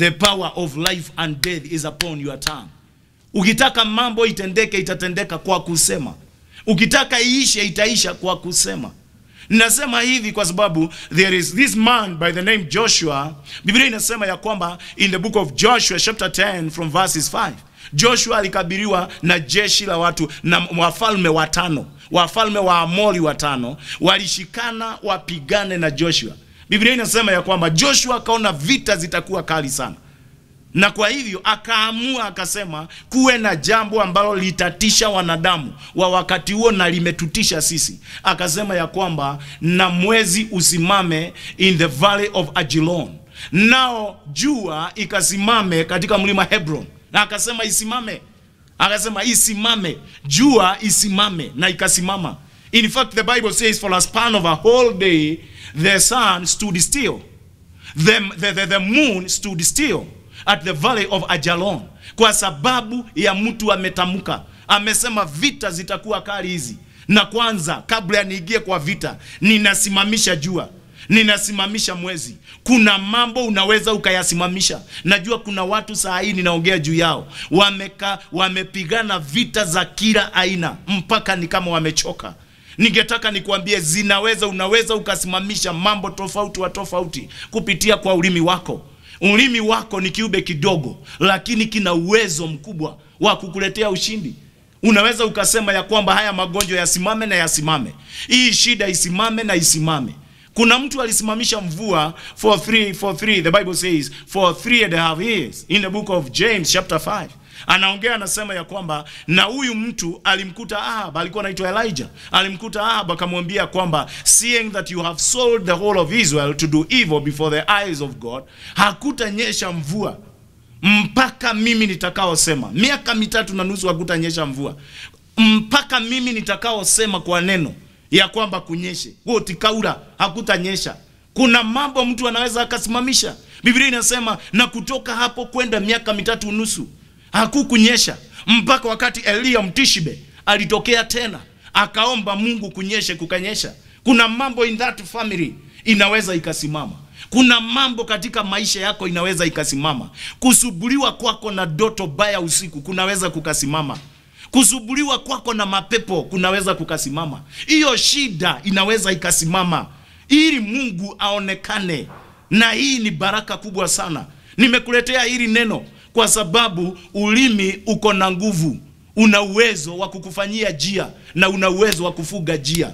The power of life and death is upon your tongue. Ukitaka mambo itendeke, itatendeka kwa kusema. Ukitaka iishe, itaisha kwa kusema. Nasema hivi kwa sababu there is this man by the name Joshua. Biblia inasema ya kwamba in the book of Joshua chapter 10 from verses 5. Joshua alikabiriwa na jeshi la watu na wafalme watano, wafalme wa Amori watano walishikana wapigane na Joshua Biblia inasema ya kwamba Joshua akaona vita zitakuwa kali sana, na kwa hivyo akaamua akasema, kuwe na jambo ambalo litatisha wanadamu wa wakati huo na limetutisha sisi. Akasema ya kwamba na mwezi usimame in the valley of Ajilon, nao jua ikasimame katika mlima Hebron, na akasema isimame, akasema isimame, jua isimame, na ikasimama In fact, the Bible says, for a span of a whole day, the sun stood still. The, the, the, the moon stood still at the valley of Ajalon, kwa sababu ya mtu ametamka, amesema vita zitakuwa kali hizi, na kwanza kabla ya niingie kwa vita, ninasimamisha jua ninasimamisha mwezi. Kuna mambo unaweza ukayasimamisha. Najua kuna watu saa hii ninaongea juu yao, wameka wamepigana vita za kila aina mpaka ni kama wamechoka Ningetaka nikuambie zinaweza, unaweza ukasimamisha mambo tofauti wa tofauti kupitia kwa ulimi wako. Ulimi wako ni kiube kidogo, lakini kina uwezo mkubwa wa kukuletea ushindi. Unaweza ukasema ya kwamba haya magonjwa yasimame na yasimame, hii shida isimame na isimame. Kuna mtu alisimamisha mvua for three, for three, the Bible says for three and a half years in the book of James chapter 5 anaongea anasema ya kwamba na huyu mtu alimkuta Ahab, alikuwa anaitwa Elijah, alimkuta Ahab akamwambia kwamba seeing that you have sold the whole of Israel to do evil before the eyes of God, hakutanyesha mvua mpaka mimi nitakaosema. Miaka mitatu na nusu hakutanyesha mvua mpaka mimi nitakaosema kwa neno ya kwamba kunyeshe. Huo tikaura hakutanyesha. Kuna mambo mtu anaweza akasimamisha. Biblia inasema na kutoka hapo kwenda miaka mitatu nusu hakukunyesha mpaka wakati Elia Mtishibe alitokea tena akaomba Mungu kunyeshe, kukanyesha. Kuna mambo in that family inaweza ikasimama. Kuna mambo katika maisha yako inaweza ikasimama. Kusubuliwa kwako na doto baya usiku kunaweza kukasimama. Kusubuliwa kwako na mapepo kunaweza kukasimama. Hiyo shida inaweza ikasimama ili Mungu aonekane, na hii ni baraka kubwa sana. Nimekuletea hili neno kwa sababu ulimi uko na nguvu, una uwezo wa kukufanyia jia na una uwezo wa kufuga jia.